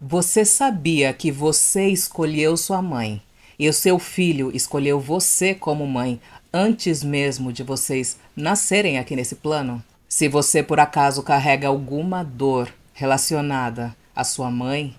Você sabia que você escolheu sua mãe e o seu filho escolheu você como mãe antes mesmo de vocês nascerem aqui nesse plano? Se você por acaso carrega alguma dor relacionada à sua mãe,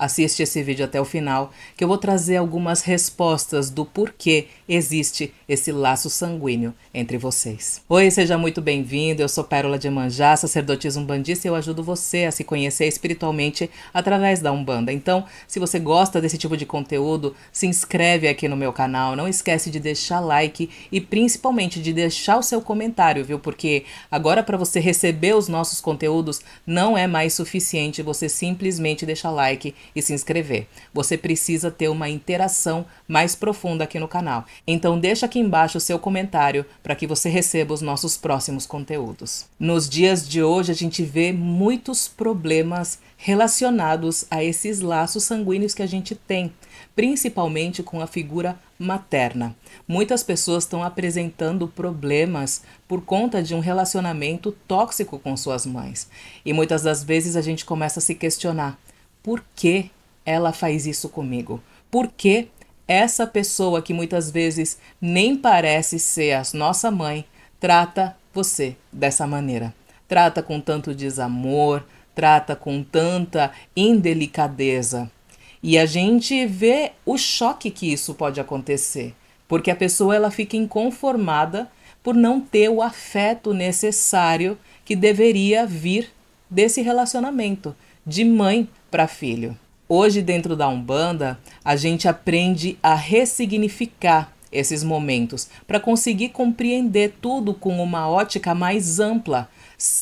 Assiste esse vídeo até o final, que eu vou trazer algumas respostas do porquê existe esse laço sanguíneo entre vocês. Oi, seja muito bem-vindo. Eu sou Pérola de Manjá, sacerdotisa umbandista, e eu ajudo você a se conhecer espiritualmente através da Umbanda. Então, se você gosta desse tipo de conteúdo, se inscreve aqui no meu canal. Não esquece de deixar like e principalmente de deixar o seu comentário, viu? Porque agora para você receber os nossos conteúdos não é mais suficiente você simplesmente deixar like e se inscrever. Você precisa ter uma interação mais profunda aqui no canal. Então deixa aqui embaixo o seu comentário para que você receba os nossos próximos conteúdos. Nos dias de hoje a gente vê muitos problemas relacionados a esses laços sanguíneos que a gente tem, principalmente com a figura materna. Muitas pessoas estão apresentando problemas por conta de um relacionamento tóxico com suas mães. E muitas das vezes a gente começa a se questionar: por que ela faz isso comigo? Por que essa pessoa que muitas vezes nem parece ser a nossa mãe trata você dessa maneira? Trata com tanto desamor, trata com tanta indelicadeza. E a gente vê o choque que isso pode acontecer, porque a pessoa ela fica inconformada por não ter o afeto necessário que deveria vir desse relacionamento de mãe para filho. Hoje, dentro da Umbanda, a gente aprende a ressignificar esses momentos para conseguir compreender tudo com uma ótica mais ampla,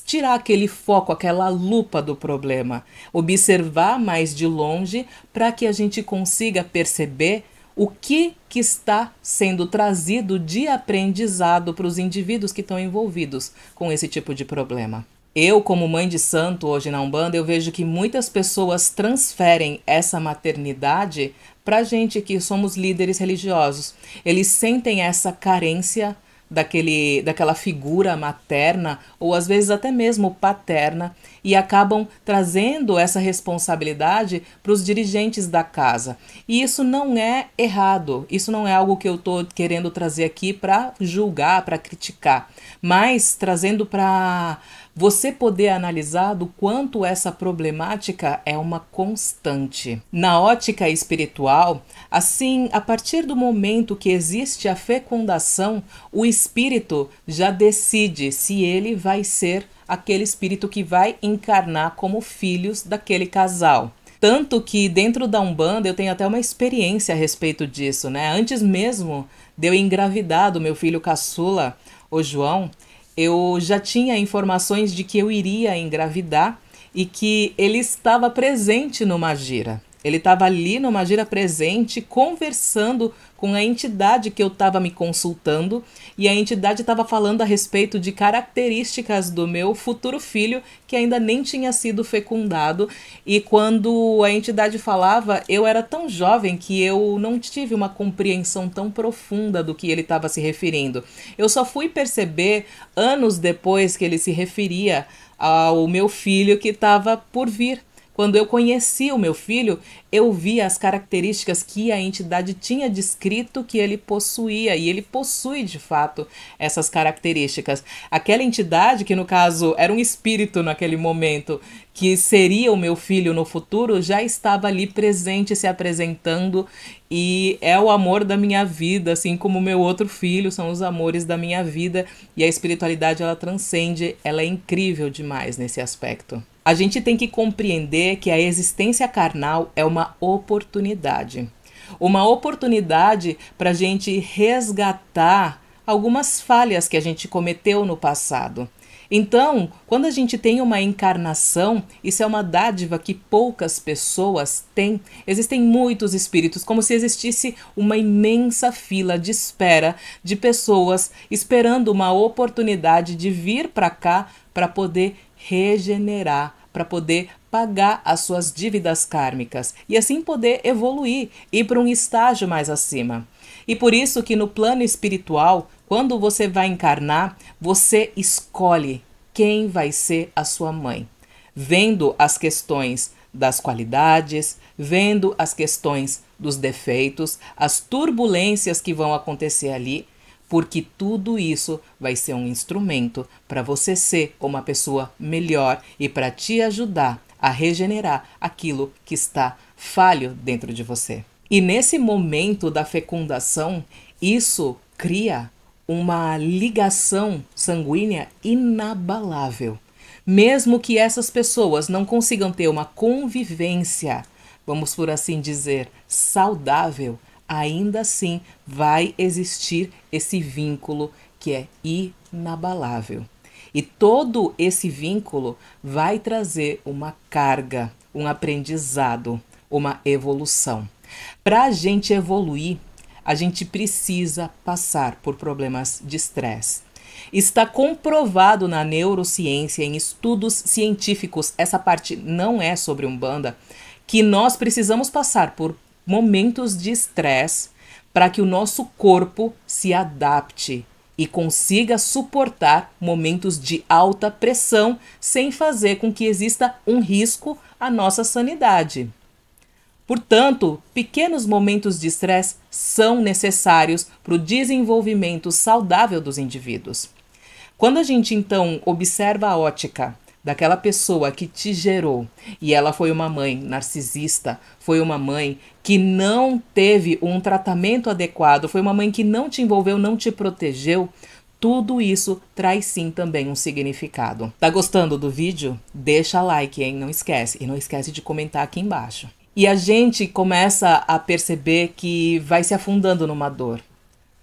tirar aquele foco, aquela lupa do problema, observar mais de longe para que a gente consiga perceber o que, que está sendo trazido de aprendizado para os indivíduos que estão envolvidos com esse tipo de problema. Eu, como mãe de santo hoje na Umbanda, eu vejo que muitas pessoas transferem essa maternidade para gente que somos líderes religiosos. Eles sentem essa carência daquele, daquela figura materna ou às vezes até mesmo paterna e acabam trazendo essa responsabilidade para os dirigentes da casa. E isso não é errado, isso não é algo que eu estou querendo trazer aqui para julgar, para criticar, mas trazendo para você poder analisar do quanto essa problemática é uma constante. Na ótica espiritual, assim, a partir do momento que existe a fecundação, o espírito já decide se ele vai ser aquele espírito que vai encarnar como filhos daquele casal. Tanto que dentro da Umbanda eu tenho até uma experiência a respeito disso, né? Antes mesmo de eu engravidar do meu filho caçula, o João, eu já tinha informações de que eu iria engravidar e que ele estava presente numa gira. Ele estava ali numa gira presente, conversando com a entidade que eu estava me consultando, e a entidade estava falando a respeito de características do meu futuro filho que ainda nem tinha sido fecundado. E quando a entidade falava, eu era tão jovem que eu não tive uma compreensão tão profunda do que ele estava se referindo. Eu só fui perceber anos depois que ele se referia ao meu filho que estava por vir quando eu conheci o meu filho, eu vi as características que a entidade tinha descrito que ele possuía, e ele possui de fato essas características. Aquela entidade, que no caso era um espírito naquele momento, que seria o meu filho no futuro, já estava ali presente, se apresentando, e é o amor da minha vida, assim como o meu outro filho, são os amores da minha vida, e a espiritualidade ela transcende, ela é incrível demais nesse aspecto. A gente tem que compreender que a existência carnal é uma oportunidade. Uma oportunidade para a gente resgatar algumas falhas que a gente cometeu no passado. Então, quando a gente tem uma encarnação, isso é uma dádiva que poucas pessoas têm. Existem muitos espíritos, como se existisse uma imensa fila de espera de pessoas esperando uma oportunidade de vir para cá para poder regenerar para poder pagar as suas dívidas kármicas e assim poder evoluir e para um estágio mais acima. E por isso que no plano espiritual, quando você vai encarnar, você escolhe quem vai ser a sua mãe, vendo as questões das qualidades, vendo as questões dos defeitos, as turbulências que vão acontecer ali porque tudo isso vai ser um instrumento para você ser uma pessoa melhor e para te ajudar a regenerar aquilo que está falho dentro de você. E nesse momento da fecundação, isso cria uma ligação sanguínea inabalável. Mesmo que essas pessoas não consigam ter uma convivência, vamos por assim dizer, saudável, ainda assim vai existir esse vínculo que é inabalável. E todo esse vínculo vai trazer uma carga, um aprendizado, uma evolução. Para a gente evoluir, a gente precisa passar por problemas de estresse. Está comprovado na neurociência, em estudos científicos, essa parte não é sobre Umbanda, que nós precisamos passar por momentos de estresse para que o nosso corpo se adapte e consiga suportar momentos de alta pressão sem fazer com que exista um risco à nossa sanidade. Portanto, pequenos momentos de estresse são necessários para o desenvolvimento saudável dos indivíduos. Quando a gente então observa a ótica daquela pessoa que te gerou e ela foi uma mãe narcisista, foi uma mãe que não teve um tratamento adequado, foi uma mãe que não te envolveu, não te protegeu, tudo isso traz sim também um significado. Tá gostando do vídeo? Deixa like, hein? Não esquece. E não esquece de comentar aqui embaixo. E a gente começa a perceber que vai se afundando numa dor.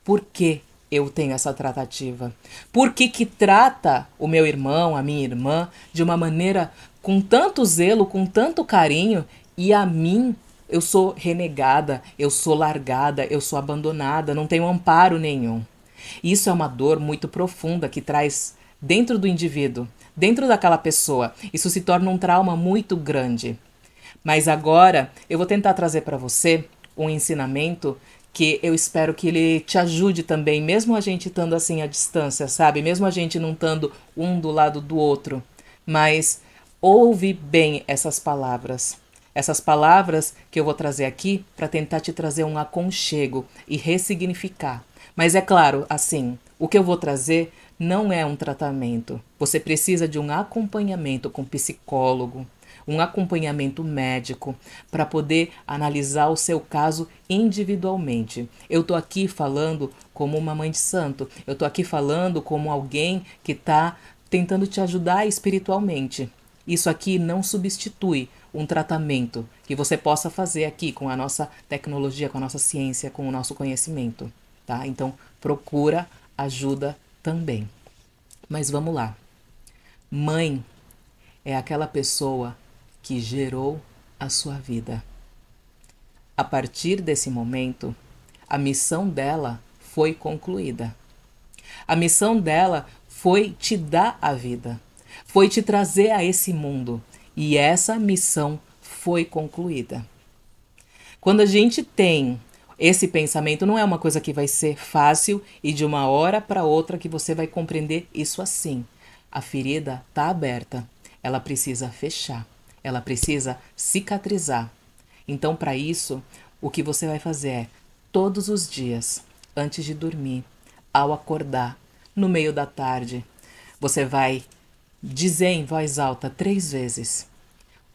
Por quê? eu tenho essa tratativa? Por que, que trata o meu irmão, a minha irmã, de uma maneira com tanto zelo, com tanto carinho, e a mim eu sou renegada, eu sou largada, eu sou abandonada, não tenho amparo nenhum? Isso é uma dor muito profunda que traz dentro do indivíduo, dentro daquela pessoa. Isso se torna um trauma muito grande. Mas agora eu vou tentar trazer para você um ensinamento que eu espero que ele te ajude também, mesmo a gente estando assim à distância, sabe? Mesmo a gente não estando um do lado do outro. Mas ouve bem essas palavras. Essas palavras que eu vou trazer aqui para tentar te trazer um aconchego e ressignificar. Mas é claro, assim, o que eu vou trazer não é um tratamento. Você precisa de um acompanhamento com psicólogo, um acompanhamento médico para poder analisar o seu caso individualmente. Eu estou aqui falando como uma mãe de santo, eu estou aqui falando como alguém que está tentando te ajudar espiritualmente. Isso aqui não substitui um tratamento que você possa fazer aqui com a nossa tecnologia, com a nossa ciência, com o nosso conhecimento, tá? Então, procura ajuda também. Mas vamos lá. Mãe é aquela pessoa que gerou a sua vida. A partir desse momento, a missão dela foi concluída. A missão dela foi te dar a vida, foi te trazer a esse mundo, e essa missão foi concluída. Quando a gente tem esse pensamento, não é uma coisa que vai ser fácil e de uma hora para outra que você vai compreender isso assim. A ferida está aberta, ela precisa fechar ela precisa cicatrizar. Então, para isso, o que você vai fazer é todos os dias, antes de dormir, ao acordar, no meio da tarde, você vai dizer em voz alta três vezes: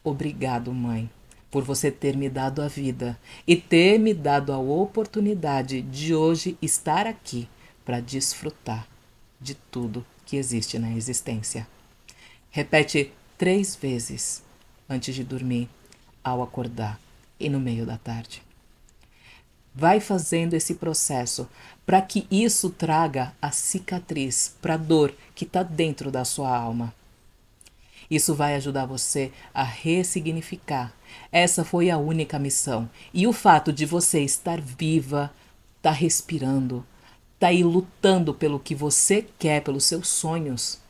Obrigado, mãe, por você ter me dado a vida e ter me dado a oportunidade de hoje estar aqui para desfrutar de tudo que existe na existência. Repete três vezes antes de dormir, ao acordar e no meio da tarde. Vai fazendo esse processo para que isso traga a cicatriz para a dor que está dentro da sua alma. Isso vai ajudar você a ressignificar. Essa foi a única missão. E o fato de você estar viva, estar tá respirando, estar tá aí lutando pelo que você quer, pelos seus sonhos,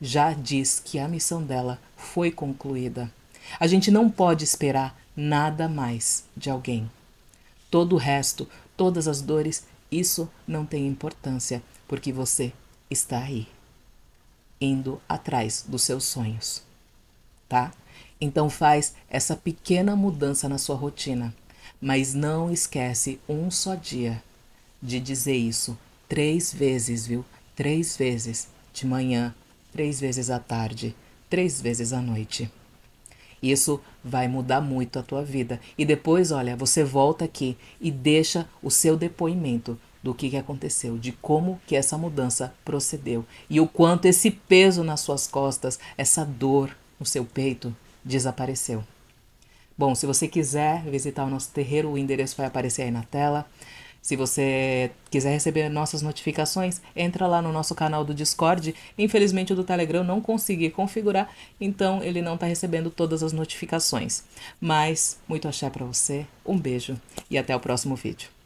já diz que a missão dela foi concluída. A gente não pode esperar nada mais de alguém. Todo o resto, todas as dores, isso não tem importância, porque você está aí, indo atrás dos seus sonhos, tá? Então faz essa pequena mudança na sua rotina, mas não esquece um só dia de dizer isso três vezes, viu? Três vezes de manhã, três vezes à tarde, três vezes à noite. Isso vai mudar muito a tua vida. E depois, olha, você volta aqui e deixa o seu depoimento do que, que aconteceu, de como que essa mudança procedeu e o quanto esse peso nas suas costas, essa dor no seu peito desapareceu. Bom, se você quiser visitar o nosso terreiro, o endereço vai aparecer aí na tela. Se você quiser receber nossas notificações, entra lá no nosso canal do Discord. Infelizmente o do Telegram não consegui configurar, então ele não está recebendo todas as notificações. Mas muito axé para você, um beijo e até o próximo vídeo.